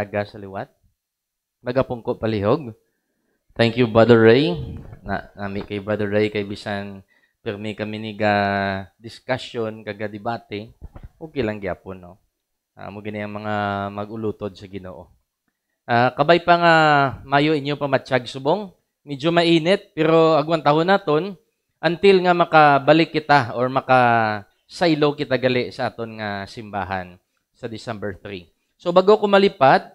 aga sa liwat. Magapungko palihog. Thank you, Brother Ray. Na, nami kay Brother Ray, kay Bisan, pirmi kami ni ga discussion, kaga debate. Okay lang gyapon, no? Uh, mo ang mga magulutod sa ginoo. Uh, kabay pa nga mayo inyo pa matsyag subong. Medyo mainit, pero agwan taon naton until nga makabalik kita or maka silo kita gali sa aton nga simbahan sa December 3. So bago ko malipat,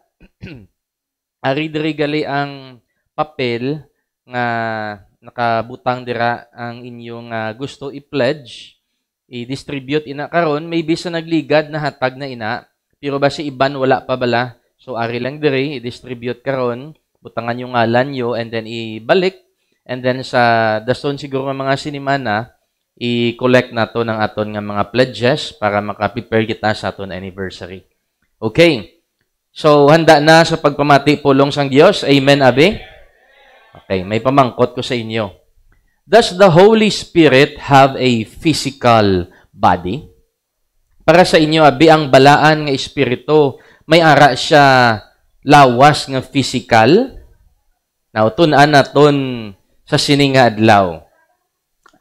ari diri gali ang papel nga nakabutang dira ang inyong uh, gusto i-pledge, i-distribute ina karon maybe sa nagligad na hatag na ina, pero ba si iban wala pa bala. So ari lang diri i-distribute karon, butangan yung ngalan ah, yo and then ibalik and then sa dason siguro ng mga sinimana i-collect nato ng aton nga mga pledges para maka-prepare kita sa aton anniversary. Okay. So, handa na sa pagpamati pulong sang Diyos. Amen, Abi? Okay, may pamangkot ko sa inyo. Does the Holy Spirit have a physical body? Para sa inyo, Abi, ang balaan nga espiritu, may ara siya lawas nga physical. Now, tunan naton sa sininga adlaw.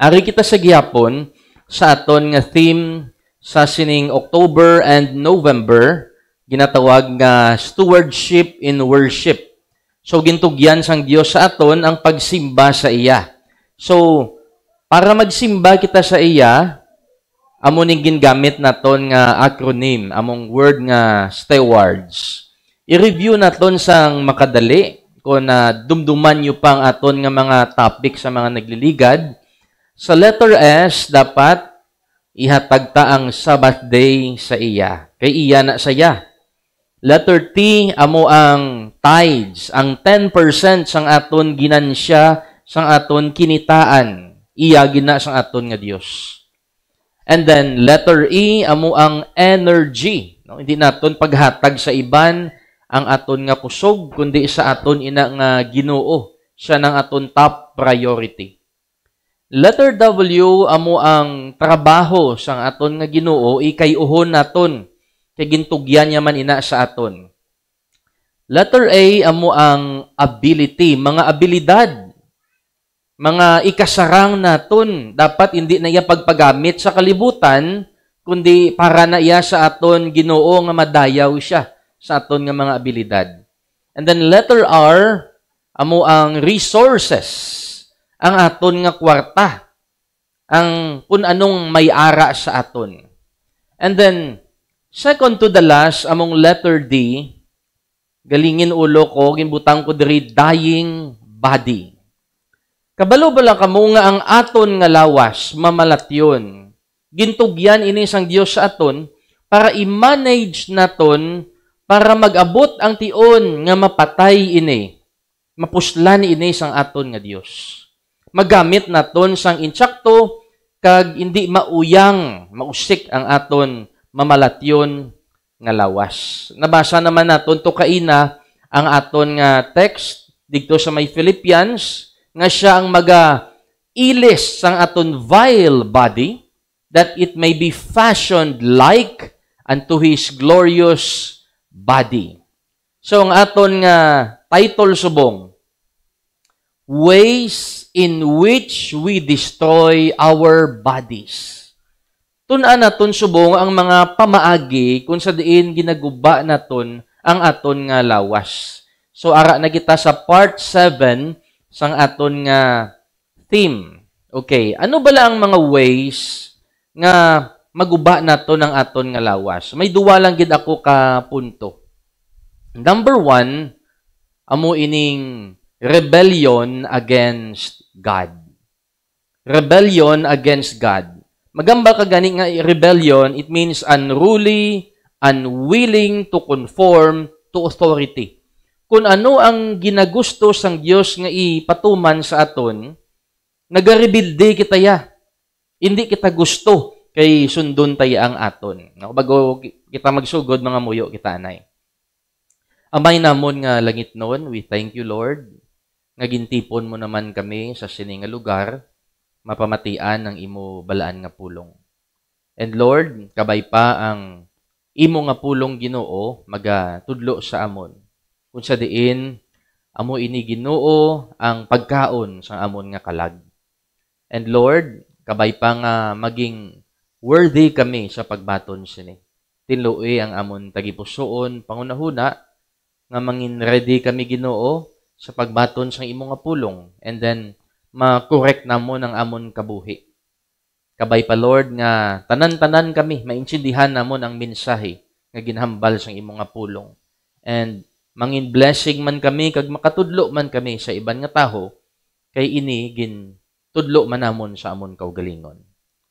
Ari kita sa gihapon sa aton nga theme sa sining October and November ginatawag nga stewardship in worship. So, gintugyan sang Dios sa aton ang pagsimba sa iya. So, para magsimba kita sa iya, amo ning gingamit naton nga acronym, among word nga stewards. I-review naton sang makadali kon na dumduman niyo pang aton nga mga topic sa mga nagliligad. Sa letter S, dapat ihatagta ang Sabbath day sa iya. Kay iya na saya. Letter T, amo ang tithes, ang 10% sang aton ginansya, sang aton kinitaan. Iya na sang aton nga Dios. And then letter E, amo ang energy. No, hindi naton paghatag sa iban ang aton nga kusog kundi sa aton ina nga Ginoo. Siya nang aton top priority. Letter W amo ang trabaho sang aton nga Ginoo ikay uhon naton kay gintugyan niya man ina sa aton. Letter A amo ang ability, mga abilidad, mga ikasarang naton dapat hindi na iya pagpagamit sa kalibutan kundi para na iya sa aton Ginoo nga madayaw siya sa aton nga mga abilidad. And then letter R amo ang resources, ang aton nga kwarta, ang kun anong may ara sa aton. And then Second to the last, among letter D, galingin ulo ko, gimbutang ko diri dying body. Kabalo ba lang kamo nga ang aton nga lawas, mamalatyon. Gintugyan ini sang Dios sa aton para i-manage naton para mag-abot ang tion nga mapatay ini. Mapuslan ini sang aton nga Dios. Magamit naton sang insakto kag hindi mauyang, mausik ang aton mamalatyon nga lawas. Nabasa naman naton to kaina ang aton nga text didto sa may Philippians nga siya ang maga ilis sang aton vile body that it may be fashioned like unto his glorious body. So ang aton nga title subong ways in which we destroy our bodies tun-a Tunan naton subong ang mga pamaagi kung sa diin ginaguba naton ang aton nga lawas. So ara na kita sa part 7 sang aton nga theme. Okay, ano bala ang mga ways nga maguba nato ng aton nga lawas? May duwa lang gid ako ka punto. Number one, amo ining rebellion against God. Rebellion against God. Magambal ka gani nga rebellion, it means unruly, unwilling to conform to authority. Kung ano ang ginagusto sang Dios nga ipatuman sa aton, nagarebilde kita ya. Hindi kita gusto kay sundon taya ang aton. No, bago kita magsugod mga muyo kita anay. Amay namon nga langit noon, we thank you Lord nga gintipon mo naman kami sa sininga lugar mapamatian ang imo balaan nga pulong. And Lord, kabay pa ang imo nga pulong Ginoo magatudlo sa amon. Kung sa diin amo ini Ginoo ang pagkaon sa amon nga kalag. And Lord, kabay pa nga maging worthy kami sa pagbaton sini. Tinluoy ang amon tagipusoon pangunahuna nga mangin ready kami Ginoo sa pagbaton sa imo nga pulong. And then ma-correct na mo ng amon kabuhi. Kabay pa Lord nga tanan-tanan kami maintindihan na mo ng mensahe nga ginhambal sang imong nga pulong. And mangin blessing man kami kag makatudlo man kami sa iban nga taho kay ini gin tudlo man namon sa amon kaugalingon.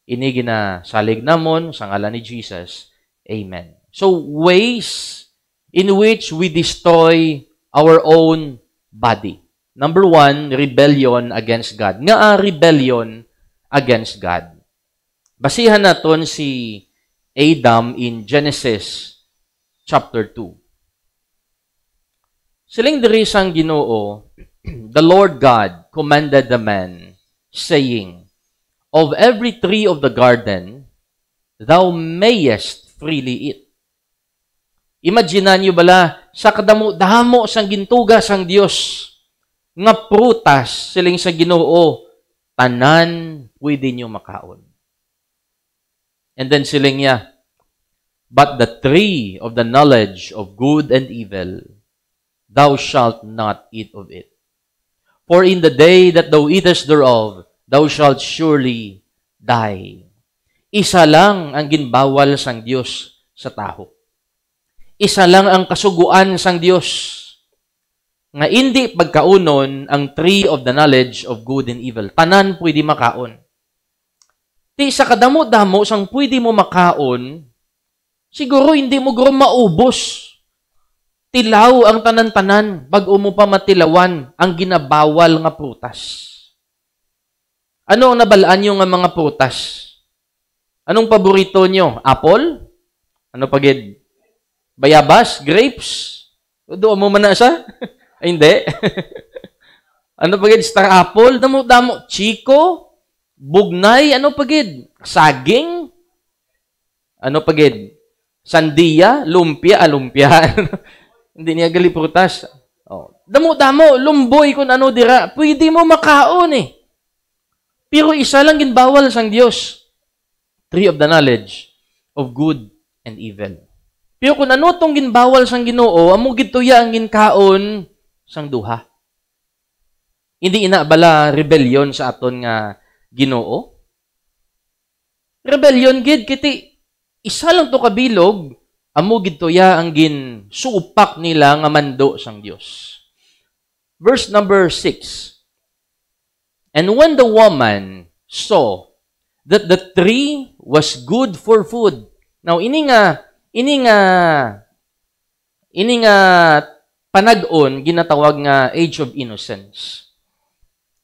Ini gina salig namon sa ngalan ni Jesus. Amen. So ways in which we destroy our own body. Number one, rebellion against God. Nga ang rebellion against God. Basihan natin si Adam in Genesis chapter 2. Siling diri sang Ginoo, the Lord God commanded the man, saying, Of every tree of the garden, thou mayest freely eat. Imaginan niyo bala, sa kadamo, damo sang gintuga sang Dios nga prutas siling sa Ginoo tanan pwede nyo makaon. And then siling niya, But the tree of the knowledge of good and evil, thou shalt not eat of it. For in the day that thou eatest thereof, thou shalt surely die. Isa lang ang ginbawal sang Dios sa taho. Isa lang ang kasuguan sang Dios nga indi pagkaunon ang tree of the knowledge of good and evil. Tanan pwede makaon. Ti sa kadamo-damo sang pwede mo makaon, siguro hindi mo guro maubos. Tilaw ang tanan-tanan bago mo pa matilawan ang ginabawal nga prutas. Ano ang nabalaan nyo nga mga prutas? Anong paborito nyo? Apple? Ano pagid? Bayabas? Grapes? Doon mo man na siya? Ay, hindi. ano pagid? Star apple? Damo, damo. Chico? Bugnay? Ano pagid? Saging? Ano pagid? Sandia? Lumpia? Alumpia? Ah, lumpia. hindi niya gali prutas. Oh. Damo, damo. Lumboy kung ano dira. Pwede mo makaon eh. Pero isa lang ginbawal sang Dios. Tree of the knowledge of good and evil. Pero kung ano tong ginbawal sang Ginoo, amo gituya ang ginkaon sang duha. Hindi ina bala rebellion sa aton nga Ginoo. Rebellion gid kiti isa lang to kabilog amo gid ya ang gin supak nila nga mando sang Dios. Verse number 6. And when the woman saw that the tree was good for food. Now ini nga ini nga ini nga panadon ginatawag nga age of innocence.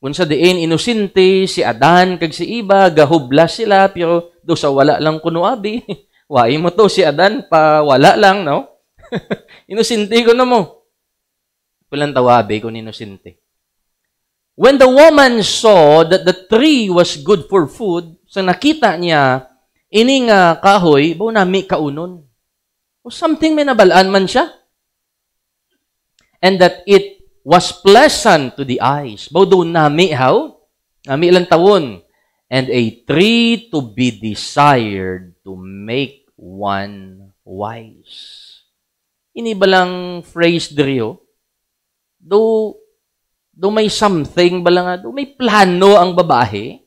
Unsa diin inosente si Adan kag si Eva, gahubla sila pero do sa wala lang kuno abi. Wai mo to si Adan pa wala lang no. inosente ko na mo. Kulang tawabi kun inosente. When the woman saw that the tree was good for food, sa nakita niya ini nga kahoy, bao nami kaunon. O something may nabalaan man siya and that it was pleasant to the eyes. Bawdo nami how? Nami ilang taon? And a tree to be desired to make one wise. Ini balang phrase diriyo? Oh? Do do may something bala nga, ah? do may plano ang babae.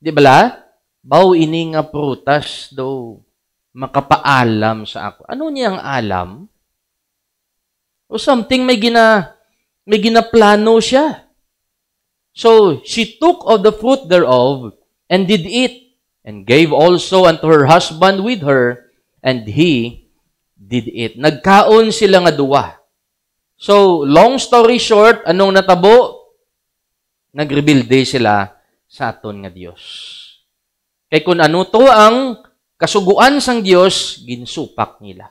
Di bala? Baw ini nga prutas do makapaalam sa ako. Ano niya ang alam? O something may gina may ginaplano siya. So she took of the fruit thereof and did eat and gave also unto her husband with her and he did eat. Nagkaon sila nga duwa. So long story short, anong natabo? Nagrebuilde sila sa aton nga Dios. Kay kun ano to ang kasuguan sang Dios, ginsupak nila.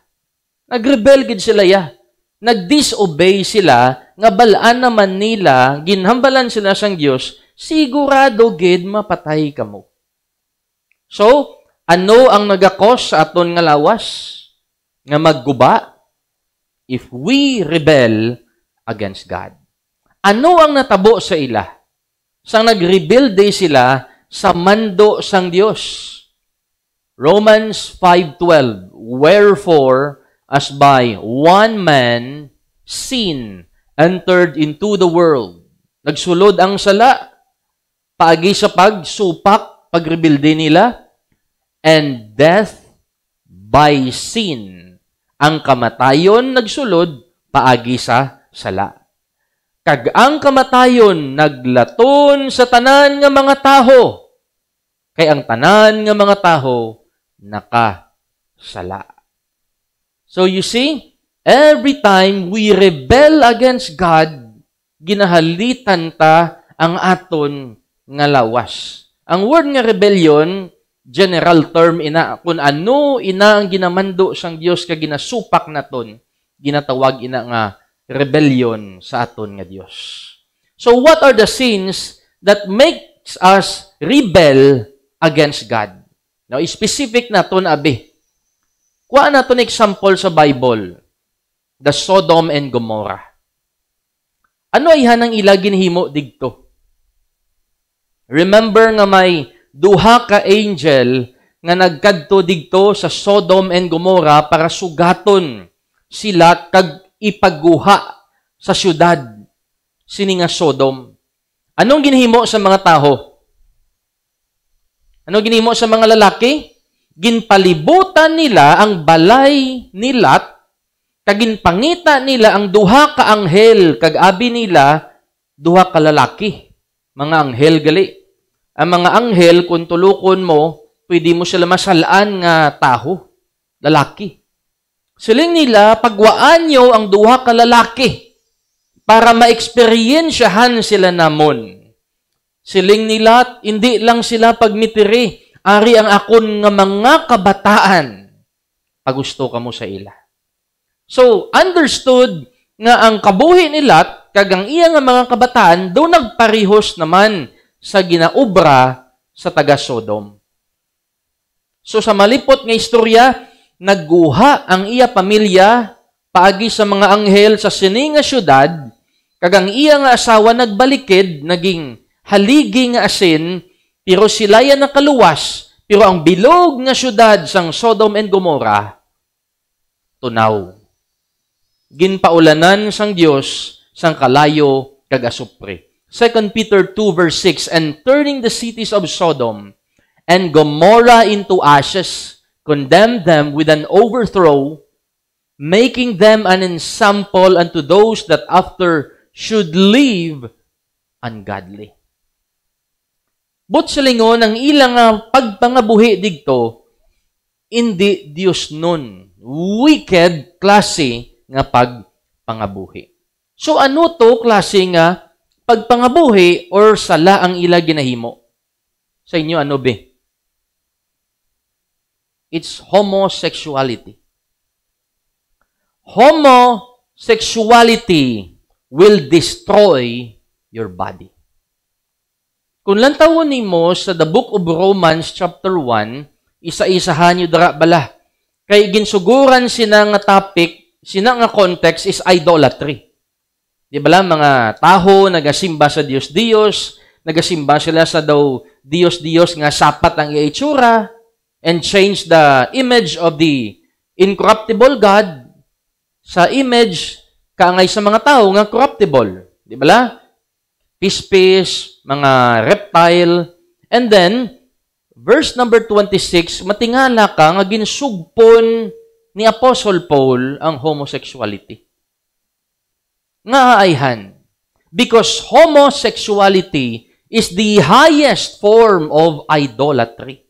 Nagrebel gid sila ya nagdisobey sila, nga balaan naman nila, ginhambalan sila sang Dios, sigurado gid mapatay kamo. So, ano ang nagakos sa aton nga lawas? Nga magguba if we rebel against God. Ano ang natabo sa ila? Sang nag-rebel day sila sa mando sang Dios. Romans 5.12 Wherefore, as by one man, sin entered into the world. Nagsulod ang sala, paagi sa pagsupak, pagrebilde nila, and death by sin. Ang kamatayon nagsulod, paagi sa sala. Kag ang kamatayon naglaton sa tanan nga mga tao, kay ang tanan nga mga tao nakasala. So you see, every time we rebel against God, ginahalitan ta ang aton nga lawas. Ang word nga rebellion, general term ina kun ano ina ang ginamando sang Dios kag ginasupak naton, ginatawag ina nga rebellion sa aton nga Dios. So what are the sins that makes us rebel against God? Now, specific naton abi. Kuha na to example sa Bible. The Sodom and Gomorrah. Ano ay hanang ila himo digto? Remember nga may duha ka angel nga nagkadto digto sa Sodom and Gomorrah para sugaton sila kag ipaguha sa syudad sini nga Sodom. Anong ginhimo sa mga taho? Ano ginhimo sa mga lalaki? ginpalibutan nila ang balay ni Lot, kaginpangita nila ang duha ka anghel, kag abi nila duha ka lalaki, mga anghel gali. Ang mga anghel kung tulukon mo, pwede mo sila masalaan nga taho, lalaki. Siling nila pagwaan nyo ang duha ka lalaki para ma-experyensyahan sila namon. Siling nila, hindi lang sila pagmitiri, Ari ang akon nga mga kabataan pagusto kamo sa ila. So, understood nga ang kabuhi ni Lot kag ang iya nga mga kabataan do nagparihos naman sa ginaubra sa taga Sodom. So sa malipot nga istorya, nagguha ang iya pamilya paagi sa mga anghel sa sini nga syudad kag ang iya nga asawa nagbalikid naging haligi nga asin pero sila yan nakaluwas. Pero ang bilog nga syudad sang Sodom and Gomorrah, tunaw. Ginpaulanan sang Dios sang kalayo kag asupre. 2 Peter 2 verse 6, And turning the cities of Sodom and Gomorrah into ashes, condemned them with an overthrow, making them an ensample unto those that after should live ungodly butsalingon ang ilang uh, pagpangabuhi digto indi Dios nun wicked klase nga pagpangabuhi so ano to klase nga pagpangabuhi or sala ang ila ginahimo sa inyo ano be it's homosexuality homosexuality will destroy your body kung lang tawon nimo sa the book of Romans chapter 1, isa-isahan niyo dara bala. Kay ginsuguran sina nga topic, sina nga context is idolatry. Di ba mga taho nagasimba sa Dios Dios, nagasimba sila sa daw Dios Dios nga sapat ang iitsura and change the image of the incorruptible God sa image kaangay sa mga tao nga corruptible. Di ba? Pispis, mga reptile. And then, verse number 26, matingala ka nga ginsugpon ni Apostle Paul ang homosexuality. Nga aihan, because homosexuality is the highest form of idolatry.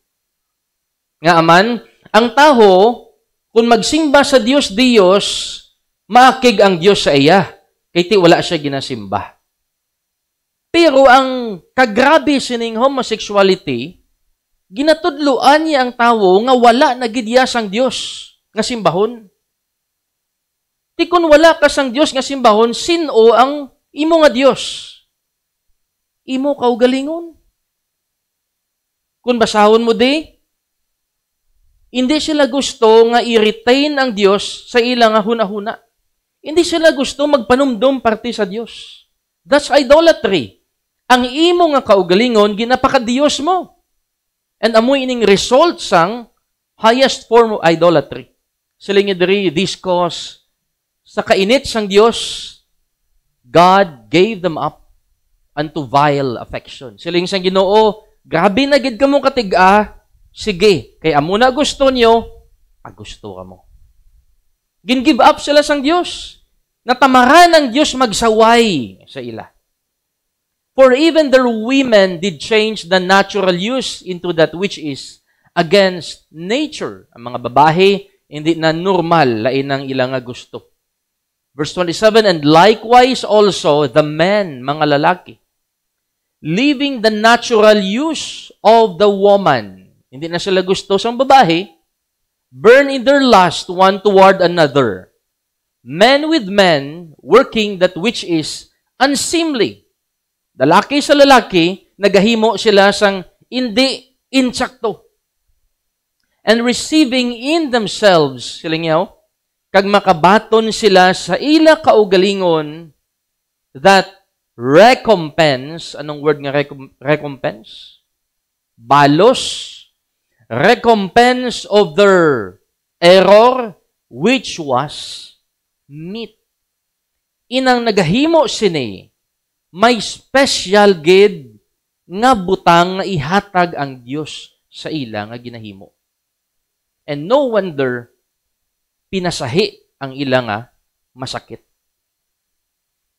Nga aman, ang taho, kung magsimba sa Dios Dios, maakig ang Dios sa iya. Kaya wala siya ginasimba. Pero ang kagrabe sining homosexuality, ginatudloan niya ang tawo nga wala nagidya sang Dios nga simbahon. Ti wala ka sang Dios nga simbahon, sino ang imo nga Dios? Imo kaugalingon. Kun basahon mo di, hindi sila gusto nga i-retain ang Dios sa ilang huna-huna. Hindi sila gusto magpanumdum parte sa Dios. That's idolatry ang imo nga kaugalingon ginapakadiyos mo. And amoy ining result sang highest form of idolatry. Silingid diri this cause sa kainit sang Dios God gave them up unto vile affection. Siling sang Ginoo, grabe na gid kamo katig-a. sige, kay amo na gusto niyo, agusto ka mo. Gin-give up sila sang Dios. Natamaran ang Dios magsaway sa ila. For even their women did change the natural use into that which is against nature. Ang mga babae, hindi na normal, lain ang ilang gusto. Verse 27, And likewise also the men, mga lalaki, leaving the natural use of the woman. Hindi na sila gusto sa babae, burn in their lust one toward another. Men with men, working that which is unseemly Lalaki sa lalaki, nagahimo sila sang hindi insakto. And receiving in themselves, silingyaw, kag makabaton sila sa ila kaugalingon that recompense, anong word nga recompense? Balos, recompense of their error which was meat. Inang nagahimo sini may special gid nga butang nga ihatag ang Dios sa ila nga ginahimo. And no wonder pinasahi ang ila nga masakit.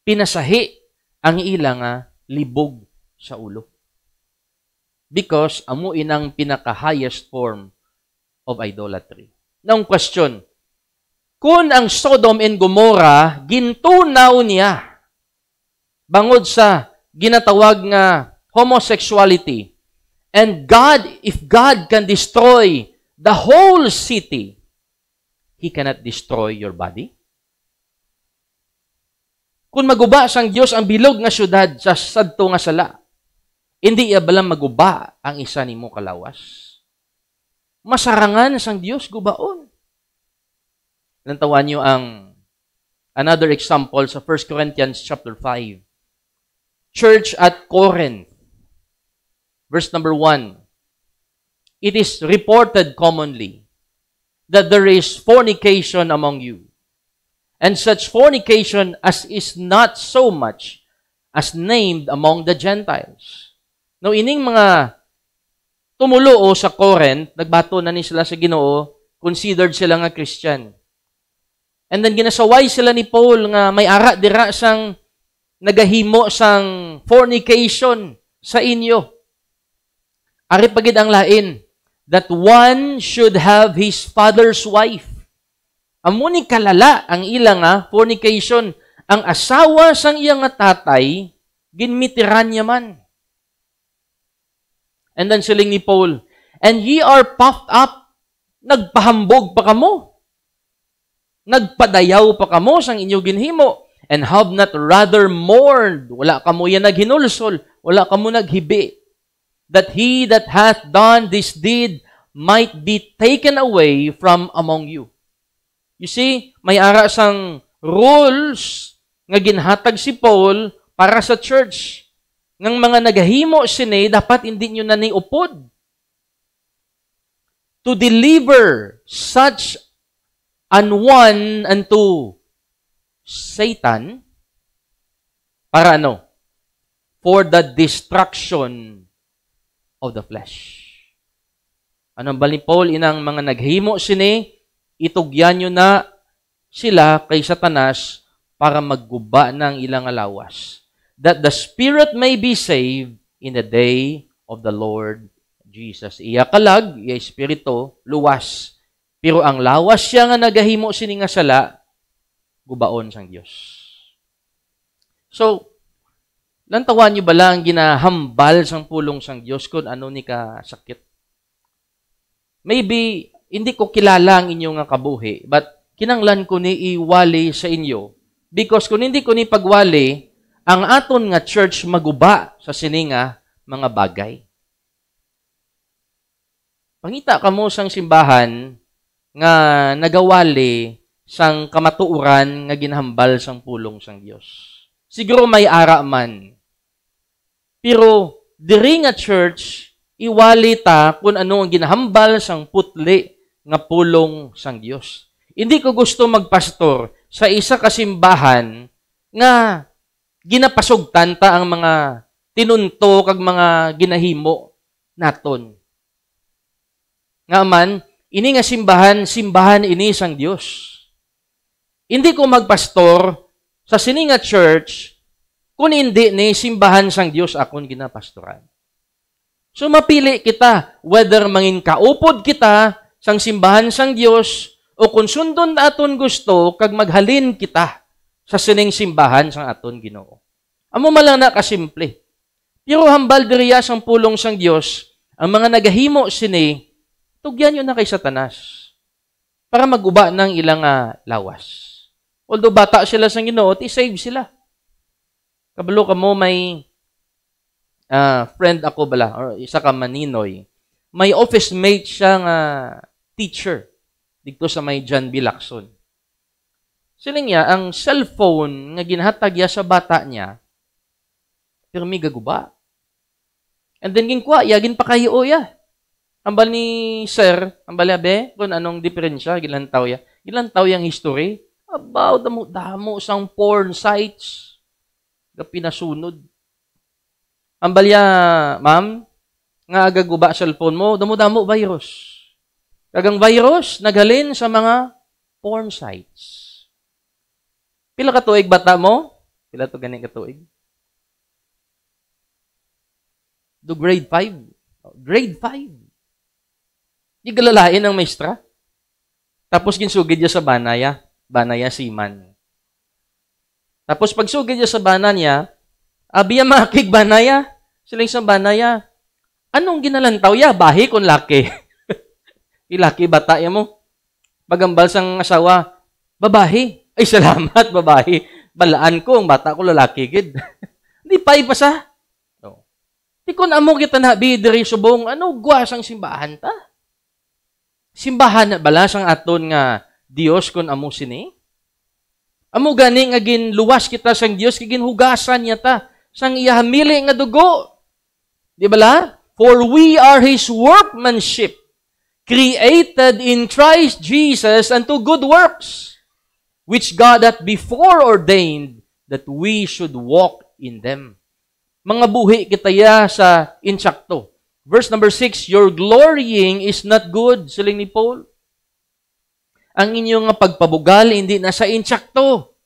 Pinasahi ang ila nga libog sa ulo. Because amo inang pinaka-highest form of idolatry. Now question, kung ang Sodom and Gomorrah gintunaw niya bangod sa ginatawag nga homosexuality. And God, if God can destroy the whole city, He cannot destroy your body. Kung maguba sang Dios ang bilog nga syudad sa sadto nga sala, hindi iya balang maguba ang isa nimo kalawas. Masarangan sang Dios gubaon. Nantawan niyo ang another example sa 1 Corinthians chapter 5 church at Corinth. Verse number 1. It is reported commonly that there is fornication among you, and such fornication as is not so much as named among the Gentiles. Now, ining mga tumuloo sa Corinth, nagbato na ni sila sa ginoo, considered sila nga Christian. And then ginasaway sila ni Paul nga may ara dira sang nagahimo sang fornication sa inyo. Ari pagid ang lain that one should have his father's wife. Amo ni kalala ang ilang nga ah, fornication ang asawa sang iyang nga tatay ginmitiran niya man. And then siling ni Paul, and ye are puffed up, nagpahambog pa kamo. Nagpadayaw pa kamo sang inyo ginhimo and have not rather mourned, wala ka mo yan naghinulsol, wala ka mo naghibi, that he that hath done this deed might be taken away from among you. You see, may ara sang rules nga ginhatag si Paul para sa church. Ngang mga nagahimo sini, dapat hindi nyo na niupod. To deliver such an one unto Satan para ano? For the destruction of the flesh. Anong balin Paul, inang mga naghimo sini, itugyan nyo na sila kay Satanas para magguba ng ilang alawas. That the Spirit may be saved in the day of the Lord Jesus. Iya kalag, iya espiritu, luwas. Pero ang lawas siya nga nagahimo sini nga sala, gubaon sang Dios. So, nantawan niyo ba lang ginahambal sang pulong sang Dios kun ano ni ka sakit. Maybe hindi ko kilala ang inyo nga kabuhi, but kinanglan ko ni iwali sa inyo because kun hindi ko ni pagwali ang aton nga church maguba sa sininga mga bagay. Pangita ka mo sang simbahan nga nagawali sang kamatuuran nga ginahambal sang pulong sang Dios. Siguro may ara man. Pero diri nga church iwali ta kun ano ang ginahambal sang putli nga pulong sang Dios. Hindi ko gusto magpastor sa isa ka simbahan nga ginapasugtan ta ang mga tinunto kag mga ginahimo naton. Nga man, ini nga simbahan, simbahan ini sang Dios. Hindi ko magpastor sa sininga church kung hindi ni simbahan sang Diyos akon ginapastoran. So mapili kita whether mangin kaupod kita sang simbahan sang Diyos o kung sundon aton gusto kag maghalin kita sa sining simbahan sang aton Ginoo. Amo man lang na kasimple. Pero hambal diriya sang pulong sang Diyos ang mga nagahimo sini tugyan yun na kay Satanas para maguba ng ilang uh, lawas. Although bata sila sa Ginoo, i-save sila. Kabalo ka mo, may uh, friend ako bala, or isa ka maninoy. May office mate siyang uh, teacher dito sa may John B. Lacson. Sila niya, ang cellphone nga ginhatag ya sa bata niya, pero may gaguba. And then, ginkwa, yagin pa kayo oh, ya. Ambal ni sir, ambal abe, kung anong diferensya, gilang tao ya. Gilang tao yung history. About the damo sang porn sites. Nga pinasunod. Ambal ya, ma'am, nga agaguba cellphone mo, damo-damo virus. Kagang virus, nagalin sa mga porn sites. Pila ka tuig bata mo? Pila to ganing ka tuig? Do grade 5. Grade 5. Gigalalain ang maestra. Tapos ginsugid niya sa banaya. Banaya siman. Tapos pagsugid niya sa bananya, abiya makig banaya. Siling sa banaya. Anong ginalantaw ya? Bahi kon laki. Ilaki bata ya mo. Pagambal sang asawa, babahi. Ay salamat babahi. Balaan ko ang bata ko lalaki gid. Oh. Di pa ipasa. Tikon amo kita na bidiri subong, ano guwas ang simbahan ta? Simbahan na bala sang aton nga Dios kun amo sini? Amo gani nga ginluwas kita sang Dios kay ginhugasan niya ta sang iya iyahamili nga dugo. Di bala? For we are His workmanship, created in Christ Jesus unto good works, which God hath before ordained that we should walk in them. Mga buhi kita ya sa insakto. Verse number 6, Your glorying is not good, siling ni Paul. Ang inyong pagpabugal, hindi na sa insakto.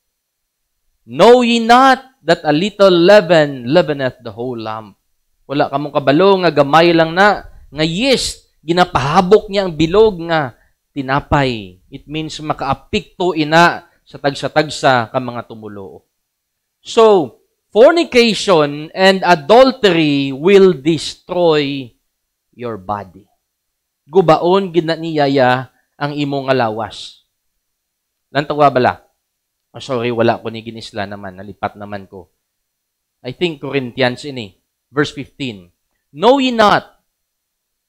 Know ye not that a little leaven leaveneth the whole lump. Wala ka mong kabalo, nga gamay lang na, nga yeast, ginapahabok niya ang bilog nga tinapay. It means makaapikto ina sa tagsa-tagsa ka mga tumulo. So, fornication and adultery will destroy your body. Gubaon ginaniyaya ang imong alawas. Lantawa bala. Oh, sorry, wala ko ni ginisla naman. Nalipat naman ko. I think Corinthians ini. Verse 15. Know ye not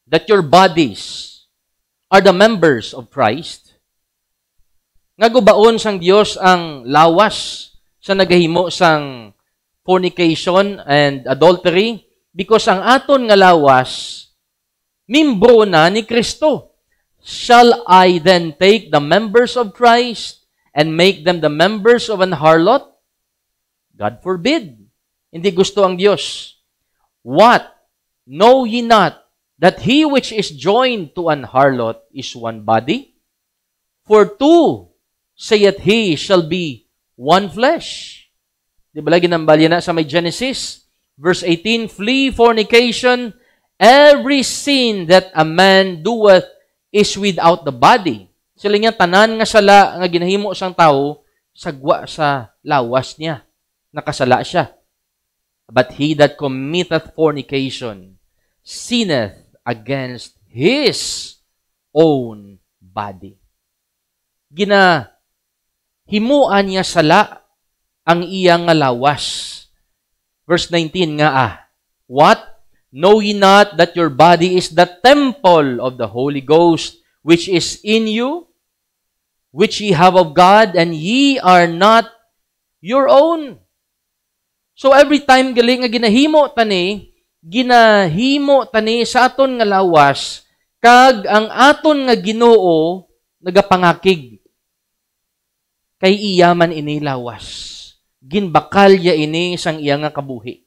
that your bodies are the members of Christ? Nga gubaon sang Dios ang lawas sa nagahimo sang fornication and adultery because ang aton nga lawas mimbro na ni Kristo. Shall I then take the members of Christ and make them the members of an harlot? God forbid. Hindi gusto ang Diyos. What? Know ye not that he which is joined to an harlot is one body? For two, saith he, shall be one flesh. Di ba ginambalya na sa may Genesis? Verse 18, Flee fornication, every sin that a man doeth is without the body. Sila niya, tanan nga sala nga ginahimo sang tao, gwa sa lawas niya. Nakasala siya. But he that committeth fornication sinneth against his own body. Gina himuan niya sala ang iyang nga lawas. Verse 19 nga ah, What? Know ye not that your body is the temple of the Holy Ghost, which is in you, which ye have of God, and ye are not your own? So every time gali nga ginahimo tani, ginahimo tani sa aton nga lawas, kag ang aton nga ginoo, nagapangakig kay iyaman ini lawas ginbakalya ini sang iyang nga kabuhi.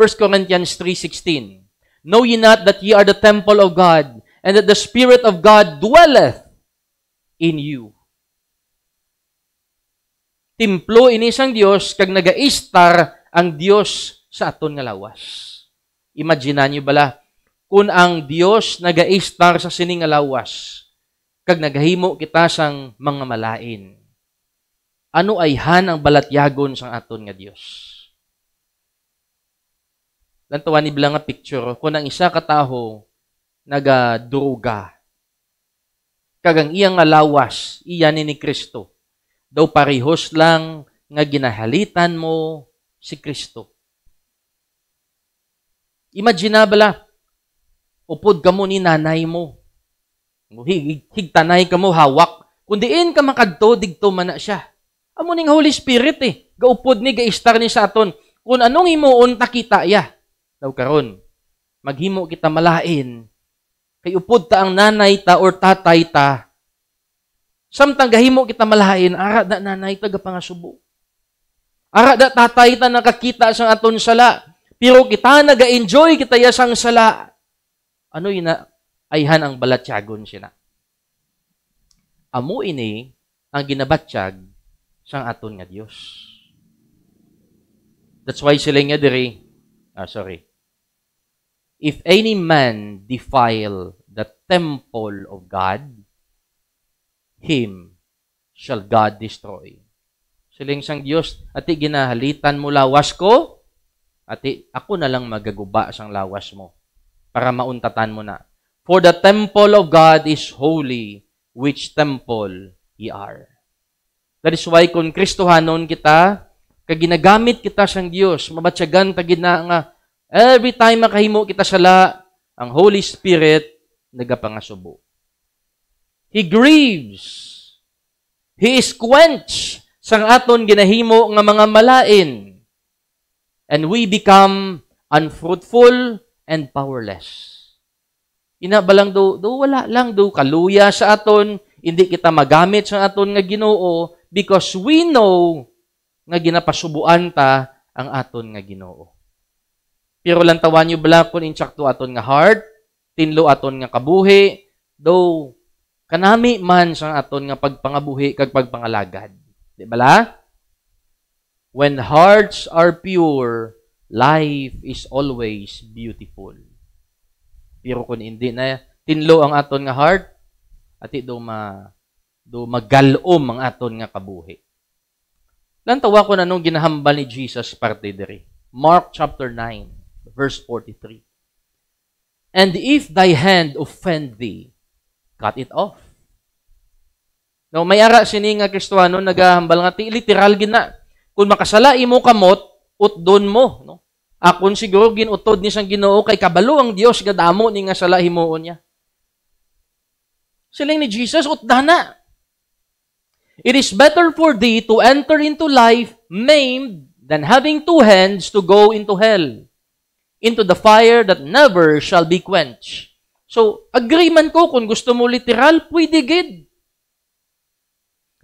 1 Corinthians 3.16 Know ye not that ye are the temple of God, and that the Spirit of God dwelleth in you. Timplo ini sang Dios kag nagaistar ang Dios sa aton nga lawas. Imagina niyo bala kung ang Dios nagaistar sa sining nga lawas kag nagahimo kita sang mga malain. Ano ay han ang balatyagon sang aton nga Dios? Lantawan ni bilang nga picture oh. kung ang isa ka kataho nagadruga. Kagang iyang nga lawas, iya ni ni Kristo. Daw parihos lang nga ginahalitan mo si Kristo. bala, ah. upod ka mo ni nanay mo. Hig, higtanay ka mo, hawak. Kundiin ka makadto, digto man na siya. Amo ning Holy Spirit eh. Gaupod ni, gaistar ni sa aton. Kung anong imuon ta kita, ya. Daw karon maghimo kita malain. Kay upod ta ang nanay ta or tatay ta. Samtang gahimo kita malain, ara da nanay ta gapangasubo. Ara da tatay ta nakakita sang aton sala. Pero kita naga-enjoy kita ya sang sala. Ano na? ayhan ang balatyagon sina. Amo ini ang ginabatsyag sang aton nga Dios. That's why sila nga diri, ah, sorry. If any man defile the temple of God, him shall God destroy. Siling sang Dios, ati ginahalitan mo lawas ko, ati ako na lang magaguba sang lawas mo para mauntatan mo na. For the temple of God is holy, which temple ye are. That is why kung Kristo hanon kita, kag ginagamit kita siyang Dios, mabatyagan ta gid nga every time makahimo kita sala, ang Holy Spirit nagapangasubo. He grieves. He is quenched sang aton ginahimo nga mga malain. And we become unfruitful and powerless. Inabalang do, do wala lang do kaluya sa aton, hindi kita magamit sa aton nga Ginoo, because we know nga ginapasubuan ta ang aton nga Ginoo. Pero lang lantawan niyo balakon insakto aton nga heart, tinlo aton nga kabuhi, though kanami man sa aton nga pagpangabuhi kag pagpangalagad. Di ba la? When hearts are pure, life is always beautiful. Pero kung hindi na tinlo ang aton nga heart, ati do ma do magalom ang aton nga kabuhi. Lan ko na nung ginahambal ni Jesus parte diri. Mark chapter 9, verse 43. And if thy hand offend thee, cut it off. No, may ara sini nga Kristiyano nagahambal nga ti literal gina. Kung makasala imo kamot, utdon mo, no? Akon siguro ginutod ni sang Ginoo kay kabalo ang Dios gadamo ni nga sala himuon niya. Siling ni Jesus utdana. na. It is better for thee to enter into life maimed than having two hands to go into hell, into the fire that never shall be quenched. So, agreement ko kung gusto mo literal, pwede gid.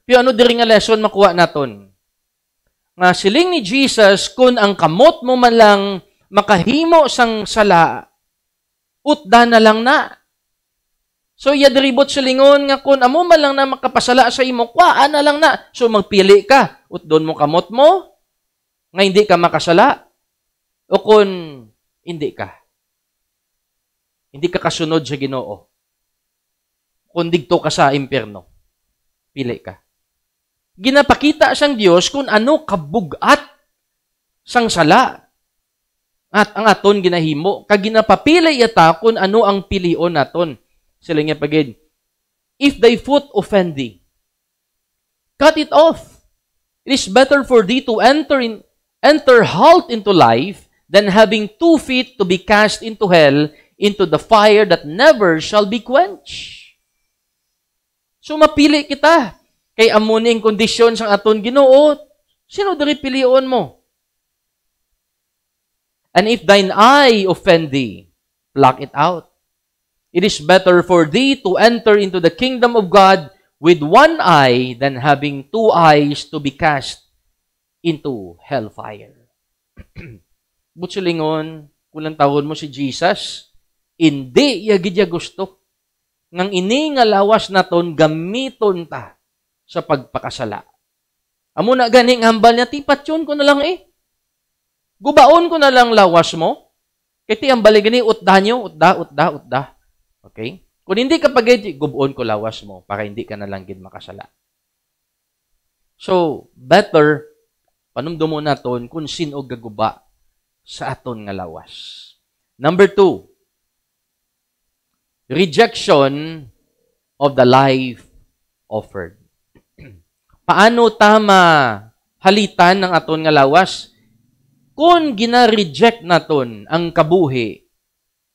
Pero ano diri nga lesson makuha naton? Nga siling ni Jesus kung ang kamot mo man lang makahimo sang sala, utda na lang na. So, yadribot sa lingon nga kun amo man lang na makapasala sa imo kwa na lang na. So, magpili ka. Ut doon mo kamot mo nga hindi ka makasala o kun hindi ka. Hindi ka kasunod sa ginoo. kun digto ka sa impierno pili ka. Ginapakita sang Dios kung ano kabugat sang sala at ang aton ginahimo kag ginapapili yata kun ano ang pilion naton sila nga pagid. If thy foot offend thee, cut it off. It is better for thee to enter in enter halt into life than having two feet to be cast into hell, into the fire that never shall be quenched. So mapili kita kay amo kondisyon sang aton Ginoo, sino diri pilion mo? And if thine eye offend thee, pluck it out. It is better for thee to enter into the kingdom of God with one eye than having two eyes to be cast into hellfire. Butsulingon, kulang tawon mo si Jesus, hindi yagidya gusto. Nang ini nga lawas naton gamiton ta sa pagpakasala. Amo na ganing hambal niya, tipat yun ko na lang eh. Gubaon ko na lang lawas mo. Kiti ang baligani, utda nyo, utda, utda, utda. Okay? Kung hindi ka pagedi, gubon ko lawas mo para hindi ka nalanggid makasala. So, better, panumdo mo naton kung sino gaguba sa aton nga lawas. Number two, rejection of the life offered. Paano tama halitan ng aton nga lawas? Kung gina-reject naton ang kabuhi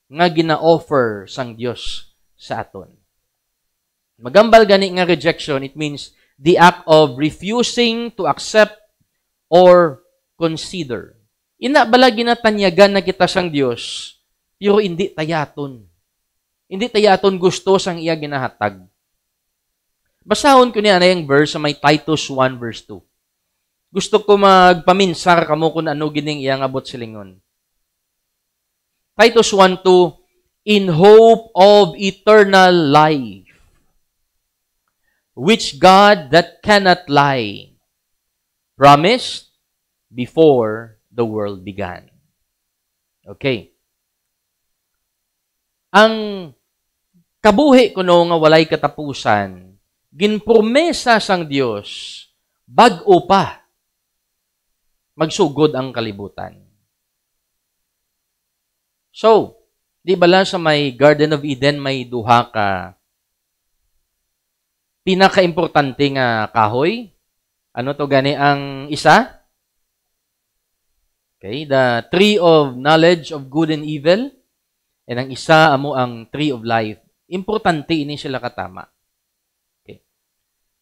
nga gina-offer sang Dios sa aton. Magambal gani nga rejection, it means the act of refusing to accept or consider. Ina bala ginatanyagan na kita sang Dios, pero hindi tayaton. Hindi tayaton gusto sang iya ginahatag. Basahon ko niya na yung verse sa may Titus 1 verse 2. Gusto ko magpaminsar kamo kung ano gining iyang abot silingon. Titus 1.2, In hope of eternal life, which God that cannot lie promised before the world began. Okay. Ang kabuhi kuno nga walay katapusan, ginpromesa sang Dios bag-o pa magsugod ang kalibutan. So, di bala sa may Garden of Eden may duha ka pinakaimportante nga kahoy. Ano to gani ang isa? Okay, the tree of knowledge of good and evil. And ang isa amo ang tree of life. Importante ini sila katama. Okay.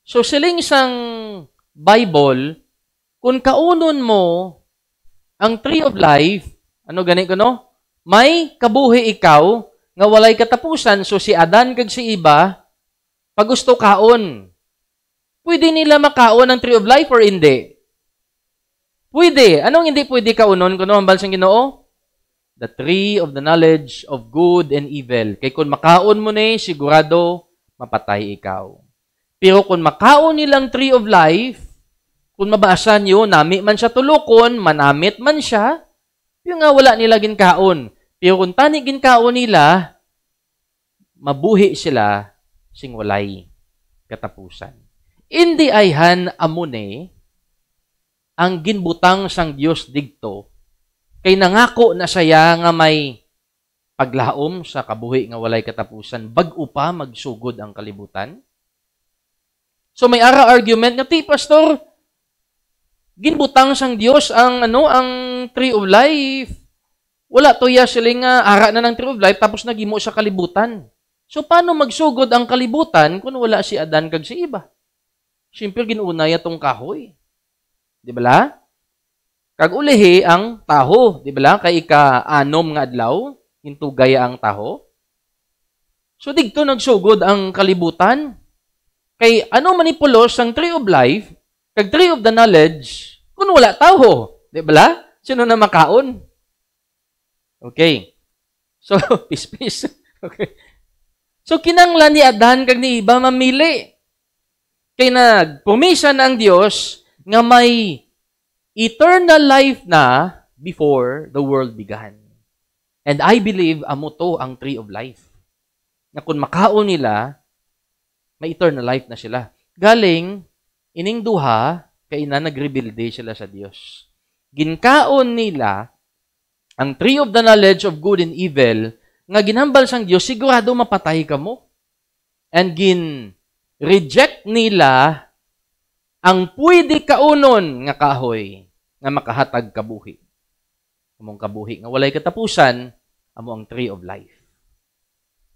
So siling isang Bible kung kaunon mo ang tree of life, ano gani ko no? May kabuhi ikaw, nga walay katapusan, so si Adan kag si Iba, pag gusto kaon. Pwede nila makaon ang tree of life or hindi? Pwede. Anong hindi pwede kaonon Kuno ang bansang ginoo? The tree of the knowledge of good and evil. Kay kun makaon mo ni, sigurado, mapatay ikaw. Pero kung makaon nilang tree of life, kung mabasa nyo, nami man siya tulukon, manamit man siya, yung nga wala nila ginkaon. Pero kung tani ginkao nila, mabuhi sila sing walay katapusan. Indi ayhan amune ang ginbutang sang Dios digto kay nangako na saya nga may paglaom sa kabuhi nga walay katapusan bag-o pa magsugod ang kalibutan. So may ara argument nga ti pastor ginbutang sang Dios ang ano ang tree of life wala to ya sila nga ara na ng tree of life tapos nagimo sa kalibutan. So paano magsugod ang kalibutan kung wala si Adan kag si iba? Simple ginuuna ya tong kahoy. Di ba Kag ulihi ang taho, di ba Kay ika-anom nga adlaw, hintugay ang taho. So digto nagsugod ang kalibutan. Kay ano manipulos ang tree of life, kag tree of the knowledge, kung wala taho. Di ba Sino na makaon? Okay. So, peace. Okay. So, kinanglan ni Adan kag ni Iba mamili. Kay nag na ang Dios nga may eternal life na before the world began. And I believe amo to ang tree of life. Na kun makaon nila, may eternal life na sila. Galing, ining duha, kay na nagrebuild sila sa Dios. Ginkaon nila ang tree of the knowledge of good and evil, nga ginambal sang Dios, sigurado mapatay ka mo. And gin reject nila ang pwede kaunon nga kahoy nga makahatag kabuhi. Among kabuhi nga walay katapusan, amo ang tree of life.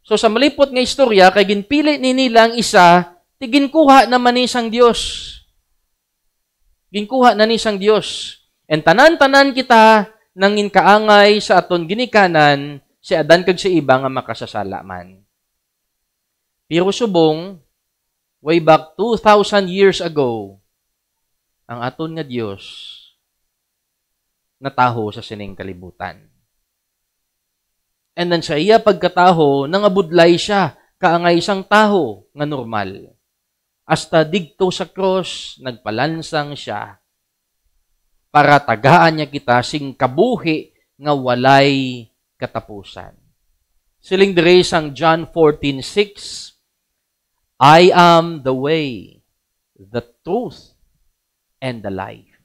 So sa malipot nga istorya, kay ginpili ni nila ang isa, tiginkuha na manisang Dios. Ginkuha na ni sang Dios. And tanan-tanan kita nangin kaangay sa aton ginikanan, si Adan kag si Iba nga makasasala man. Pero subong, way back 2,000 years ago, ang aton nga Dios nataho sa sining kalibutan. And then sa iya pagkataho, nangabudlay siya kaangay isang taho nga normal. Hasta digto sa cross, nagpalansang siya para tagaan niya kita sing kabuhi nga walay katapusan. Siling diri sang John 14:6 I am the way, the truth, and the life.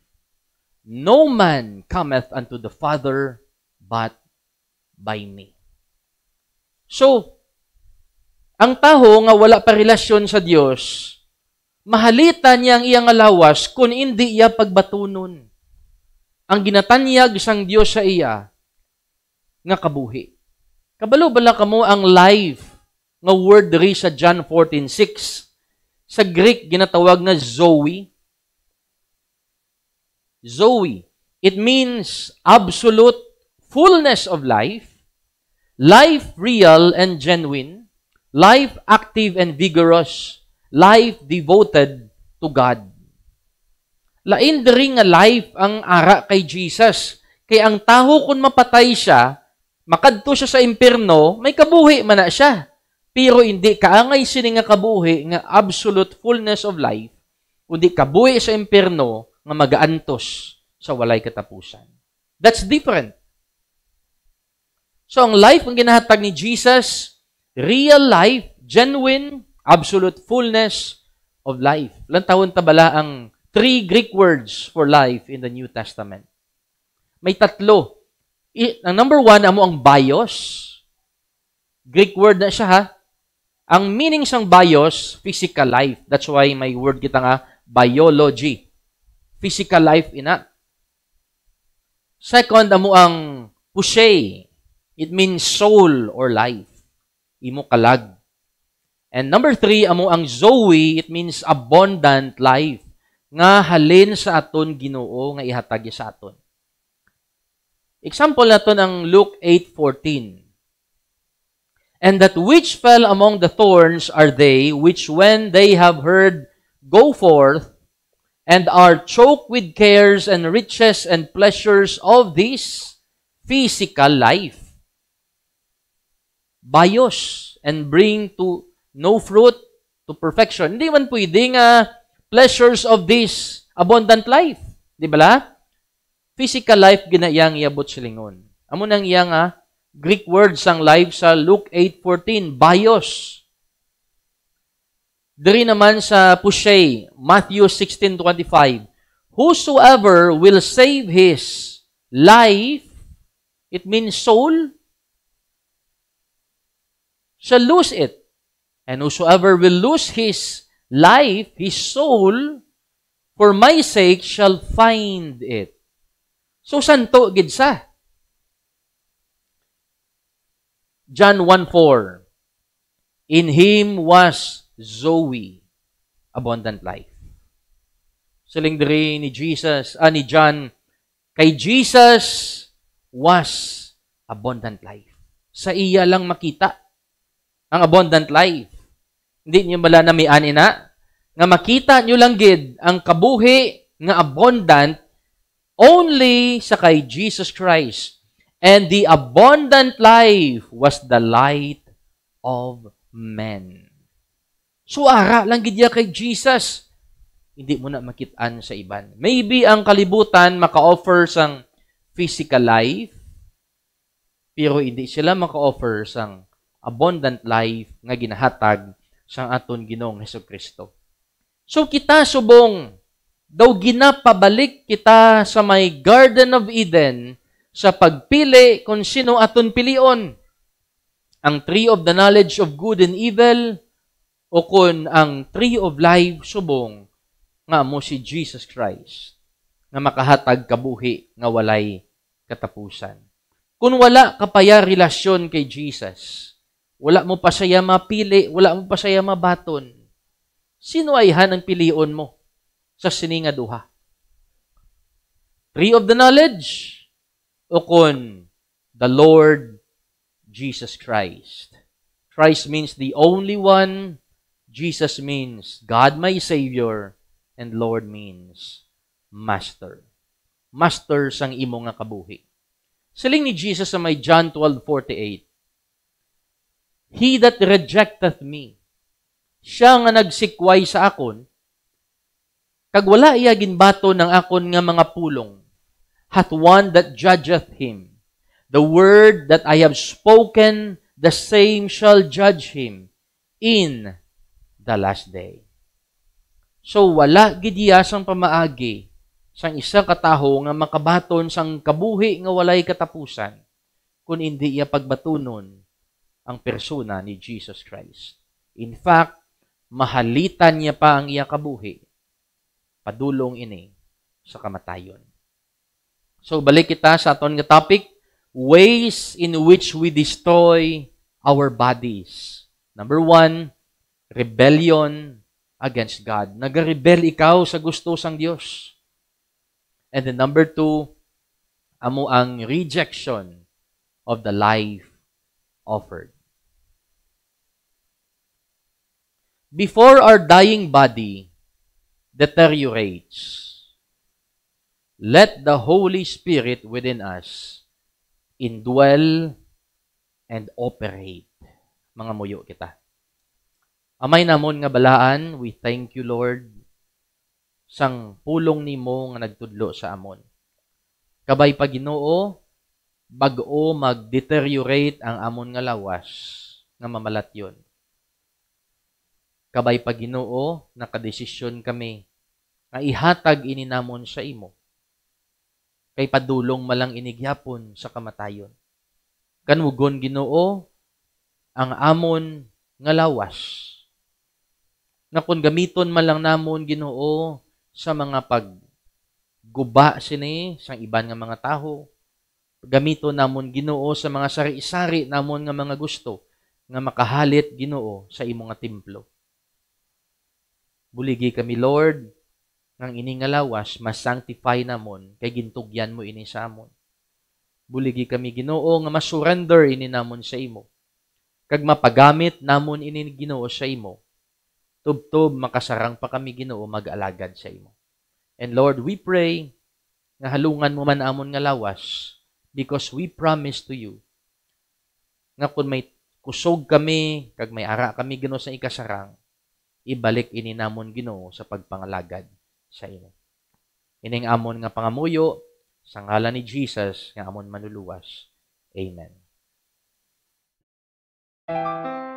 No man cometh unto the Father but by me. So, ang tao nga wala pa relasyon sa Dios, mahalita niya ang iyang alawas kung hindi iya pagbatunon ang ginatanyag sang Dios sa iya nga kabuhi. Kabalo bala kamo ang life nga word diri sa John 14:6. Sa Greek ginatawag na zoe. Zoe, it means absolute fullness of life, life real and genuine, life active and vigorous, life devoted to God. Lain diri nga life ang ara kay Jesus. Kay ang taho kung mapatay siya, makadto siya sa impirno, may kabuhi man na siya. Pero hindi kaangay sini nga kabuhi nga absolute fullness of life, kundi kabuhi sa impirno nga magaantos sa walay katapusan. That's different. So ang life ang ginahatag ni Jesus, real life, genuine, absolute fullness of life. Ilang taon ta bala ang three Greek words for life in the New Testament. May tatlo. I, ang number one, amo ang bios. Greek word na siya ha. Ang meaning sang bios, physical life. That's why may word kita nga, biology. Physical life ina. Second, amo ang pushe. It means soul or life. Imo kalag. And number three, amo ang zoe. It means abundant life nga halin sa aton Ginoo nga ihatag sa aton. Example naton ang Luke 8:14. And that which fell among the thorns are they which when they have heard go forth and are choked with cares and riches and pleasures of this physical life. Bayos and bring to no fruit to perfection. Hindi man pwede nga pleasures of this abundant life. Di ba Physical life ginayang iabot silingon. Amo nang iyang ah, Greek word sang life sa Luke 8.14, bios. Diri naman sa Pushay, Matthew 16.25, Whosoever will save his life, it means soul, shall lose it. And whosoever will lose his life, his soul, for my sake shall find it. So, santo gid sa. John 1.4 In him was Zoe, abundant life. Siling diri ni Jesus, ah, ni John, kay Jesus was abundant life. Sa iya lang makita ang abundant life. Hindi niyo bala namian ina nga makita niyo lang gid ang kabuhi nga abundant only sa kay Jesus Christ. And the abundant life was the light of men. So ara lang gidya kay Jesus. Hindi mo na makitaan sa iban. Maybe ang kalibutan maka-offer sang physical life, pero hindi sila maka-offer sang abundant life nga ginahatag sa aton Ginoong Heso Kristo. So kita subong daw ginapabalik kita sa may Garden of Eden sa pagpili kung sino aton pilion. Ang tree of the knowledge of good and evil o kung ang tree of life subong nga mo si Jesus Christ nga makahatag kabuhi nga walay katapusan. Kung wala ka relasyon kay Jesus, wala mo pa siya mapili, wala mo pa siya mabaton. Sino ay hanang pilion mo sa sininga duha? Tree of the knowledge o kon the Lord Jesus Christ. Christ means the only one. Jesus means God my Savior. And Lord means Master. Master sang imo nga kabuhi. Siling ni Jesus sa may John 12:48. He that rejecteth me, siya nga nagsikway sa akon, kag wala iya ginbato ng akon nga mga pulong, hath one that judgeth him. The word that I have spoken, the same shall judge him in the last day. So wala gidiya sang pamaagi sang isa kataho nga makabaton sang kabuhi nga walay katapusan kun indi iya pagbatunon ang persona ni Jesus Christ. In fact, mahalitan niya pa ang iyang kabuhi. Padulong ini sa kamatayon. So, balik kita sa aton nga topic, ways in which we destroy our bodies. Number one, rebellion against God. Nag-rebel ikaw sa gusto sang Dios. And then number two, amo ang rejection of the life offered. before our dying body deteriorates, let the Holy Spirit within us indwell and operate. Mga muyo kita. Amay namon nga balaan, we thank you Lord sang pulong nimo nga nagtudlo sa amon. Kabay pa Ginoo, bag-o mag-deteriorate ang amon nga lawas nga mamalat yon. Kabay pa Ginoo nakadesisyon kami nga ihatag ininamon namon sa imo. Kay padulong malang inigyapon sa kamatayon. Kanwugon Ginoo ang amon nga lawas. Na kung gamiton malang namon Ginoo sa mga pag guba sini sa iban nga mga tao, gamiton namon Ginoo sa mga sari-sari namon nga mga gusto nga makahalit Ginoo sa imong nga templo. Buligi kami, Lord, ng ining alawas, mas sanctify namon, kay gintugyan mo ini sa amon. Buligi kami, Ginoo, nga mas surrender ini namon sa imo. Kag mapagamit namon ini Ginoo sa imo. Tubtob, makasarang pa kami, Ginoo, mag-alagad sa imo. And Lord, we pray nga halungan mo man amon nga lawas because we promise to you nga kun may kusog kami, kag may ara kami Ginoo sa ikasarang, ibalik ini namon Ginoo sa pagpangalagad sa imo. Ining amon nga pangamuyo sa ngalan ni Jesus nga amon manuluwas. Amen. Thank you.